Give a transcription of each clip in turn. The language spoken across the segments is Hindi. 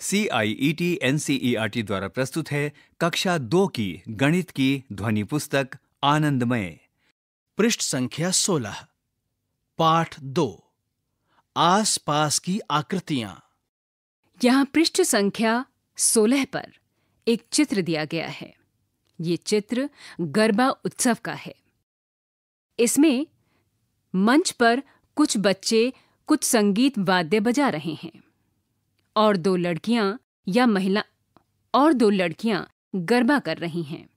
C I E T N C E R T द्वारा प्रस्तुत है कक्षा दो की गणित की ध्वनि पुस्तक आनंदमय पृष्ठ संख्या सोलह पाठ दो आस पास की आकृतियां यहाँ पृष्ठ संख्या सोलह पर एक चित्र दिया गया है ये चित्र गरबा उत्सव का है इसमें मंच पर कुछ बच्चे कुछ संगीत वाद्य बजा रहे हैं और दो लड़कियां या महिला और दो लड़कियां गरबा कर रही हैं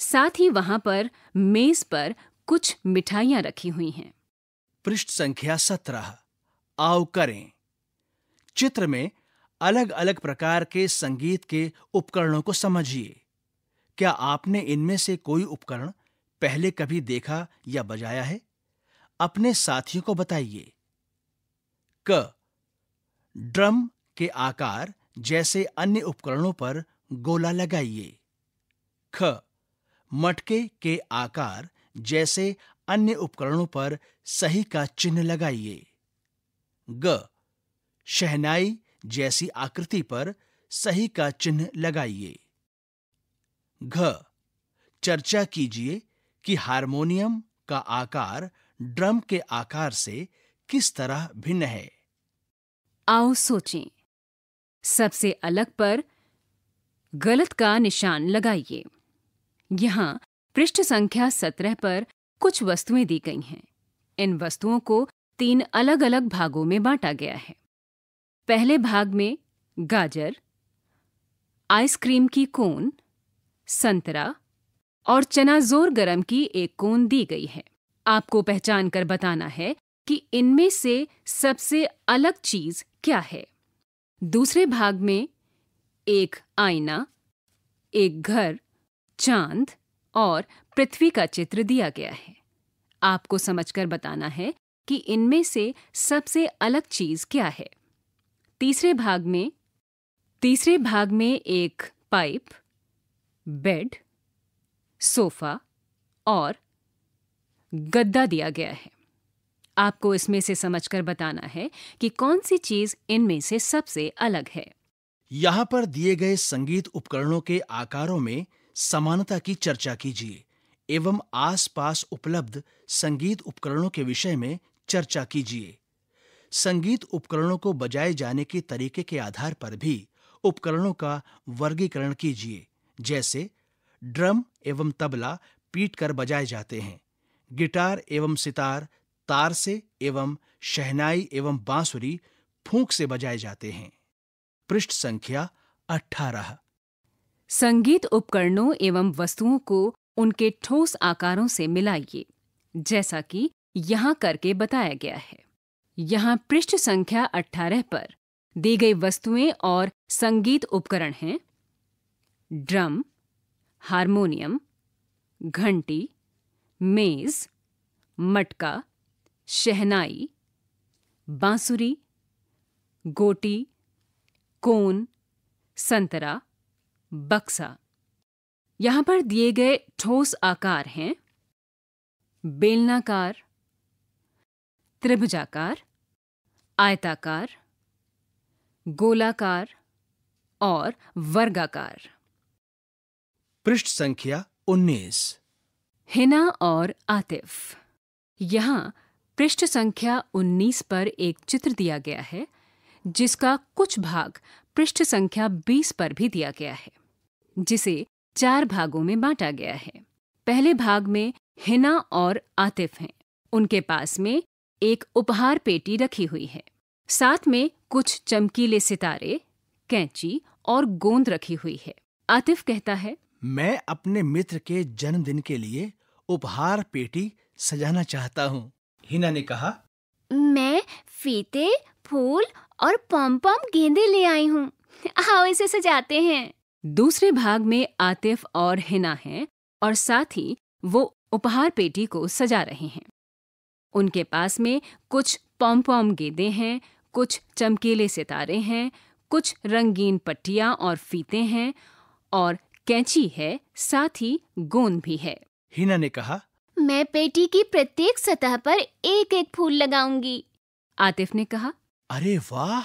साथ ही वहां पर मेज पर कुछ मिठाइयां रखी हुई हैं पृष्ठ संख्या सत्रह आओ करें चित्र में अलग अलग प्रकार के संगीत के उपकरणों को समझिए क्या आपने इनमें से कोई उपकरण पहले कभी देखा या बजाया है अपने साथियों को बताइए क ड्रम के आकार जैसे अन्य उपकरणों पर गोला लगाइए ख मटके के आकार जैसे अन्य उपकरणों पर सही का चिन्ह लगाइए ग शहनाई जैसी आकृति पर सही का चिन्ह लगाइए घ चर्चा कीजिए कि हारमोनियम का आकार ड्रम के आकार से किस तरह भिन्न है आओ सोचें सबसे अलग पर गलत का निशान लगाइए यहाँ पृष्ठ संख्या सत्रह पर कुछ वस्तुएं दी गई हैं इन वस्तुओं को तीन अलग अलग भागों में बांटा गया है पहले भाग में गाजर आइसक्रीम की कोन संतरा और चना जोर गरम की एक कोन दी गई है आपको पहचान कर बताना है कि इनमें से सबसे अलग चीज क्या है दूसरे भाग में एक आईना एक घर चांद और पृथ्वी का चित्र दिया गया है आपको समझकर बताना है कि इनमें से सबसे अलग चीज क्या है तीसरे भाग में तीसरे भाग में एक पाइप बेड सोफा और गद्दा दिया गया है आपको इसमें से समझकर बताना है कि कौन सी चीज इनमें से सबसे अलग है यहाँ पर दिए गए संगीत उपकरणों के आकारों में समानता की चर्चा कीजिए एवं आसपास उपलब्ध संगीत उपकरणों के विषय में चर्चा कीजिए संगीत उपकरणों को बजाए जाने के तरीके के आधार पर भी उपकरणों का वर्गीकरण कीजिए जैसे ड्रम एवं तबला पीट कर बजाए जाते हैं गिटार एवं सितार दस्तार से एवं शहनाई एवं बांसुरी फूंक से बजाए जाते हैं पृष्ठ संख्या अठारह संगीत उपकरणों एवं वस्तुओं को उनके ठोस आकारों से मिलाइए जैसा कि यहाँ करके बताया गया है यहाँ पृष्ठ संख्या अठारह पर दी गई वस्तुएं और संगीत उपकरण हैं ड्रम हारमोनियम घंटी मेज मटका शहनाई बांसुरी गोटी कोन संतरा बक्सा यहां पर दिए गए ठोस आकार हैं बेलनाकार त्रिभुजाकार आयताकार गोलाकार और वर्गाकार पृष्ठ संख्या 19 हिना और आतिफ यहां पृष्ठ संख्या 19 पर एक चित्र दिया गया है जिसका कुछ भाग पृष्ठ संख्या 20 पर भी दिया गया है जिसे चार भागों में बांटा गया है पहले भाग में हिना और आतिफ हैं उनके पास में एक उपहार पेटी रखी हुई है साथ में कुछ चमकीले सितारे कैंची और गोंद रखी हुई है आतिफ कहता है मैं अपने मित्र के जन्मदिन के लिए उपहार पेटी सजाना चाहता हूँ हिना ने कहा मैं फीते फूल और पम पम गेंदे ले आई हूँ आओ इसे सजाते हैं दूसरे भाग में आतिफ और हिना हैं और साथ ही वो उपहार पेटी को सजा रहे हैं उनके पास में कुछ पम पम गेंदे हैं कुछ चमकीले सितारे हैं कुछ रंगीन पट्टियां और फीते हैं और कैंची है साथ ही गोंद भी है हिना ने कहा मैं पेटी की प्रत्येक सतह पर एक एक फूल लगाऊंगी आतिफ ने कहा अरे वाह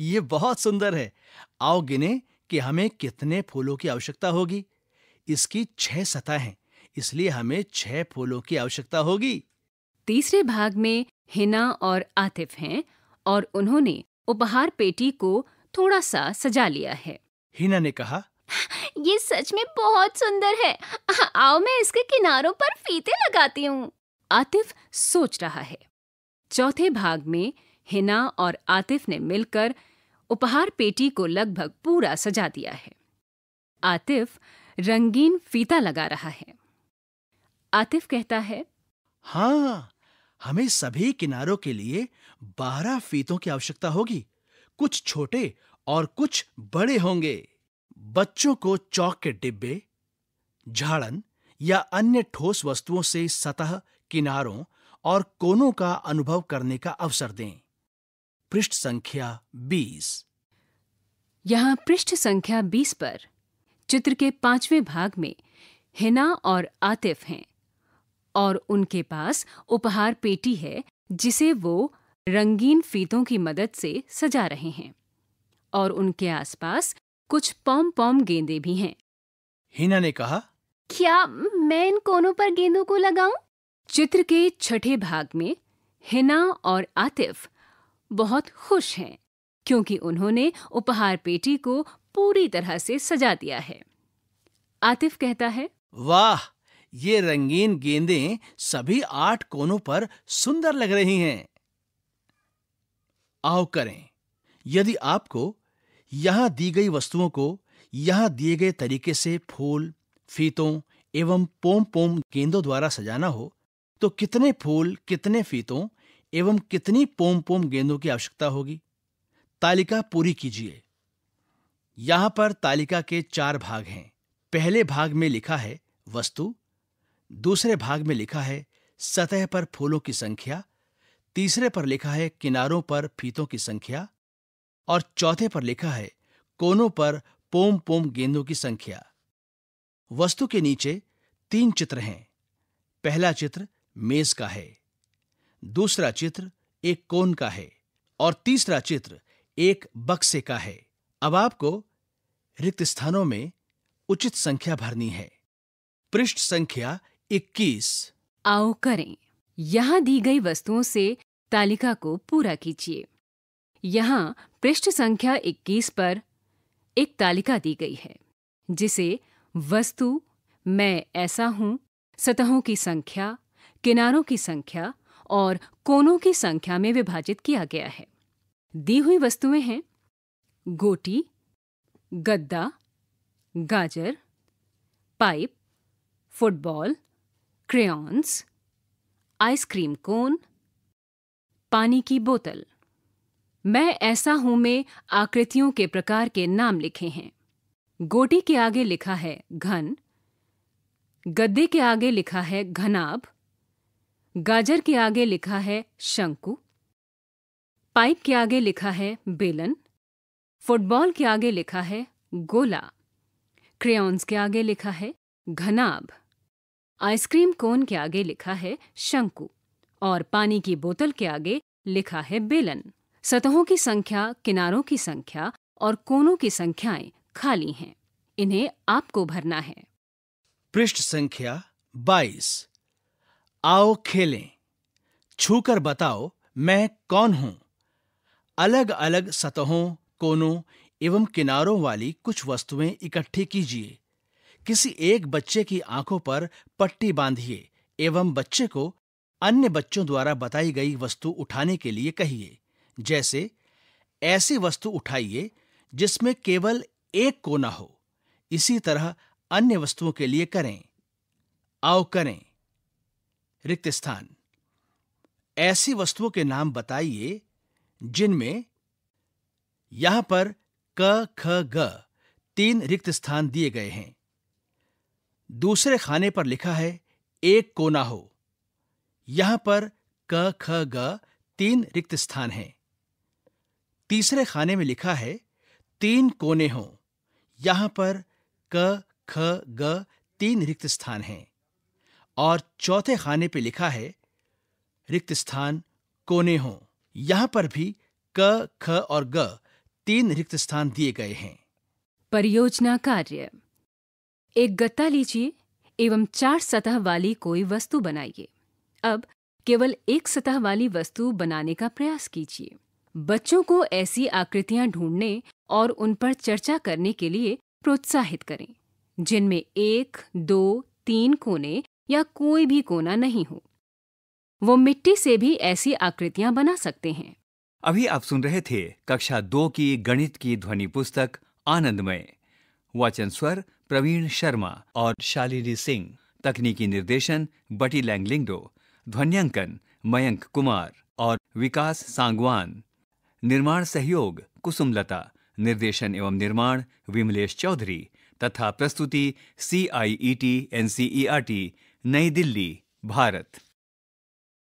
ये बहुत सुंदर है आओ गिने कि हमें कितने फूलों की आवश्यकता होगी इसकी छह सतह हैं इसलिए हमें छह फूलों की आवश्यकता होगी तीसरे भाग में हिना और आतिफ हैं और उन्होंने उपहार पेटी को थोड़ा सा सजा लिया है हिना ने कहा ये सच में बहुत सुंदर है आओ मैं इसके किनारों पर फीते लगाती हूँ आतिफ सोच रहा है चौथे भाग में हिना और आतिफ ने मिलकर उपहार पेटी को लगभग पूरा सजा दिया है आतिफ रंगीन फीता लगा रहा है आतिफ कहता है हाँ हमें सभी किनारों के लिए बारह फीतों की आवश्यकता होगी कुछ छोटे और कुछ बड़े होंगे बच्चों को चौक के डिब्बे झाड़न या अन्य ठोस वस्तुओं से सतह किनारों और कोनों का अनुभव करने का अवसर दें पृष्ठ संख्या 20 यहाँ पृष्ठ संख्या 20 पर चित्र के पांचवें भाग में हिना और आतिफ हैं और उनके पास उपहार पेटी है जिसे वो रंगीन फीतों की मदद से सजा रहे हैं और उनके आसपास कुछ पॉम पॉम गेंदे भी हैं हिना ने कहा क्या मैं इन कोनों पर गेंदों को लगाऊं? चित्र के छठे भाग में हिना और आतिफ बहुत खुश हैं क्योंकि उन्होंने उपहार पेटी को पूरी तरह से सजा दिया है आतिफ कहता है वाह ये रंगीन गेंदे सभी आठ कोनों पर सुंदर लग रही हैं आओ करें यदि आपको यहाँ दी गई वस्तुओं को यहाँ दिए गए तरीके से फूल फीतों एवं पोम पोम गेंदों द्वारा सजाना हो तो कितने फूल कितने फीतों एवं कितनी पोम पोम गेंदों की आवश्यकता होगी तालिका पूरी कीजिए यहां पर तालिका के चार भाग हैं पहले भाग में लिखा है वस्तु दूसरे भाग में लिखा है सतह पर फूलों की संख्या तीसरे पर लिखा है किनारों पर फीतों की संख्या और चौथे पर लिखा है कोनों पर पोम पोम गेंदों की संख्या वस्तु के नीचे तीन चित्र हैं पहला चित्र मेज का है दूसरा चित्र एक कोन का है और तीसरा चित्र एक बक्से का है अब आपको रिक्त स्थानों में उचित संख्या भरनी है पृष्ठ संख्या 21 आओ करें यहाँ दी गई वस्तुओं से तालिका को पूरा कीजिए यहाँ पृष्ठ संख्या 21 पर एक तालिका दी गई है जिसे वस्तु मैं ऐसा हूं सतहों की संख्या किनारों की संख्या और कोनों की संख्या में विभाजित किया गया है दी हुई वस्तुएं हैं गोटी गद्दा गाजर pipe football crayons ice cream cone पानी की बोतल मैं ऐसा हूं में आकृतियों के प्रकार के नाम लिखे हैं गोटी के आगे लिखा है घन गद्दे के आगे लिखा है घनाब गाजर के आगे लिखा है शंकु पाइप के आगे लिखा है बेलन फुटबॉल के आगे लिखा है गोला क्रेयॉन्स के आगे लिखा है घनाब आइसक्रीम कोन के आगे लिखा है शंकु और पानी की बोतल के आगे लिखा है बेलन सतहों की संख्या किनारों की संख्या और कोनों की संख्याएं खाली हैं इन्हें आपको भरना है पृष्ठ संख्या 22 आओ खेलें छूकर बताओ मैं कौन हूं अलग अलग सतहों कोनों एवं किनारों वाली कुछ वस्तुएं इकट्ठी कीजिए किसी एक बच्चे की आंखों पर पट्टी बांधिए एवं बच्चे को अन्य बच्चों द्वारा बताई गई वस्तु उठाने के लिए कहिए जैसे ऐसी वस्तु उठाइए जिसमें केवल एक कोना हो इसी तरह अन्य वस्तुओं के लिए करें आओ करें रिक्त स्थान ऐसी वस्तुओं के नाम बताइए जिनमें यहां पर क ख ग तीन रिक्त स्थान दिए गए हैं दूसरे खाने पर लिखा है एक कोना हो यहां पर क ख ग तीन रिक्त स्थान हैं तीसरे खाने में लिखा है तीन कोने हों यहां पर क ख ग तीन रिक्त स्थान हैं और चौथे खाने पे लिखा है रिक्त स्थान कोने हों यहां पर भी क ख और ग तीन रिक्त स्थान दिए गए हैं परियोजना कार्य एक गत्ता लीजिए एवं चार सतह वाली कोई वस्तु बनाइए अब केवल एक सतह वाली वस्तु बनाने का प्रयास कीजिए बच्चों को ऐसी आकृतियां ढूंढने और उन पर चर्चा करने के लिए प्रोत्साहित करें जिनमें एक दो तीन कोने या कोई भी कोना नहीं हो वो मिट्टी से भी ऐसी आकृतियां बना सकते हैं अभी आप सुन रहे थे कक्षा दो की गणित की ध्वनि पुस्तक आनंदमय वाचन स्वर प्रवीण शर्मा और शालिनी सिंह तकनीकी निर्देशन बटी लैंगलिंगडो ध्वन्यांकन मयंक कुमार और विकास सांगवान निर्माण सहयोग कुसुमलता निर्देशन एवं निर्माण विमलेश चौधरी तथा प्रस्तुति C I E T N C E R T नई दिल्ली भारत